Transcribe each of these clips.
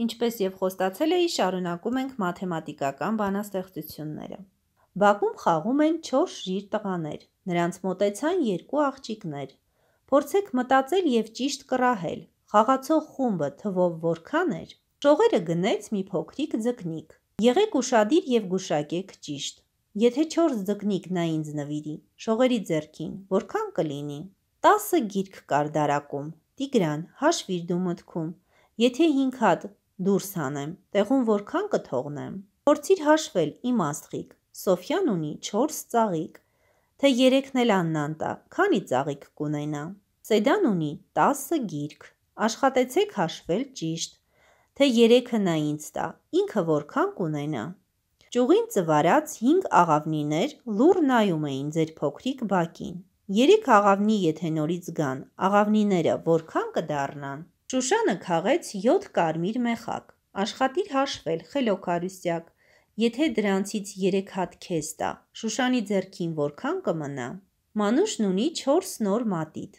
Ինչպես եւ խոստացել էի, շարունակում ենք մաթեմատիկական բանաստեղծությունները։ Բակում խաղում են 4 ժիր տղաներ։ Նրանց մոտեցան երկու աղջիկներ։ Փորձեք մտածել եւ ճիշտ կռահել։ Խաղացող խումբը թվով որքան էր։ Շողերը գնեց մի փոքրիկ ձկնիկ։ Եղեք ուրشادիր եւ գուշակեք ճիշտ։ Եթե 4 ձկնիկ նա ինձ նվիրի, շողերի ձեռքին, որքան կլինի։ 10 գիրք կար դարակում։ Տիգրան, հաշվիր դու մտքում։ Եթե 5 հատ դուրս հանեմ, տեղում որքան կթողնեմ։ Փորձիր հաշվել, իմ աստղիկ, Սոֆյան ունի 4 ծաղիկ, թե երեքն էլ Աննան տա, քանի ծաղիկ կունենա։ Սեդան ունի 10 գիրք։ Աշխատեցեք հաշվել ճիշտ, թե երեքը նա ինձ տա, ինքը որքան կունենա։ Ճուղին ծվարած 5 աղավնիներ լուր նայում էին ձեր փոքրիկ բակին։ Երեք աղավնի եթե նորից գան, աղավնիները որքան կդառնան։ Շուշանը քաղեց 7 կարմիր մեխակ։ Աշխատիր հաշվել, խելոքարուստյակ, եթե դրանցից 3 հատ քեզ տա, Շուշանի ձեռքին որքան կմնա։ Մանուշն ունի 4 նոր մատիտ։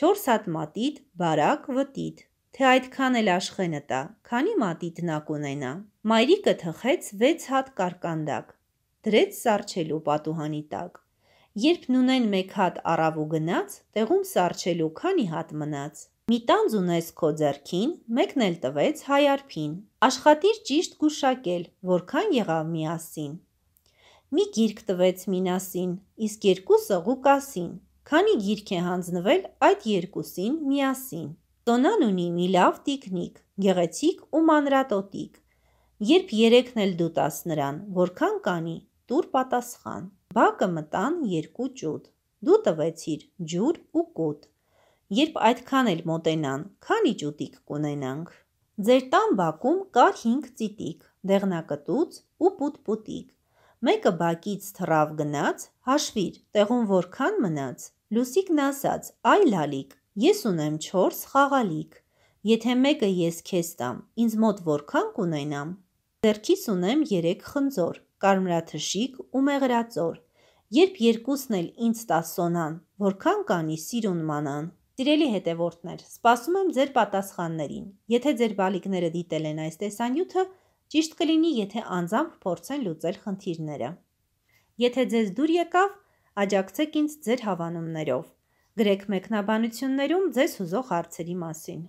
4 հատ մատիտ, բարակ, վտիտ։ Թե այդքան էլ աշխենը տա, քանի մատիտ նա կունենա։ Մայրիկը թխեց 6 հատ կարկանդակ։ Դրեց սարչելու պատուհանի տակ։ Երբ նունեն մեկ հատ առավու գնաց, տեղում սարչելու քանի հատ մնաց։ Մի տանձ ունես քո ձեռքին, մեկն էլ տվեց հայարփին։ Աշխատիր ճիշտ գուշակել, որքան եղավ միասին։ Մի գիրք տվեց մինասին, իսկ երկուսը ղուկասին։ Քանի գիրք է հանձնվել այդ երկուսին միասին։ Տոնան ունի մի լավ տիկնիկ, գեղեցիկ ու մանրատոտիկ։ Երբ երեքն էլ դու տաս նրան, որքան կանի, տուր պատասխան։ Բակը մտան երկու ճուտ։ Դու տվեցիր ջուր ու կոտ երբ այդքան էլ մոտենան, քանի ճուտիկ կունենանք։ Ձեր տան բակում կար 5 ծիտիկ, դեղնակտուց ու պուտպուտիկ։ Մեկը բակից թռավ գնաց, հաշվիր, տեղում որքան մնաց։ Լուսիկն ասաց. «Այ լալիկ, ես ունեմ 4 խաղալիք։ Եթե մեկը ես քեզ տամ, ինձ մոտ որքան կունենամ»։ Ձերքիս ունեմ 3 խնձոր, կարմրաթշիկ ու մեղրածոր։ Երբ երկուսն էլ ինձ տասոնան, որքան կանի սիրուն մանան։ Սիրելի հետևորդներ, սպասում եմ ձեր պատասխաններին։ Եթե ձեր բալիկները դիտել են այս տեսանյութը, ճիշտ կլինի, եթե անձամբ փորձեն լուծել խնդիրները։ Եթե ձեզ դուր եկավ, աջակցեք ինձ ձեր հավանումներով։ Գրեք մեկնաբանություններում ձեզ հուզող հարցերի մասին։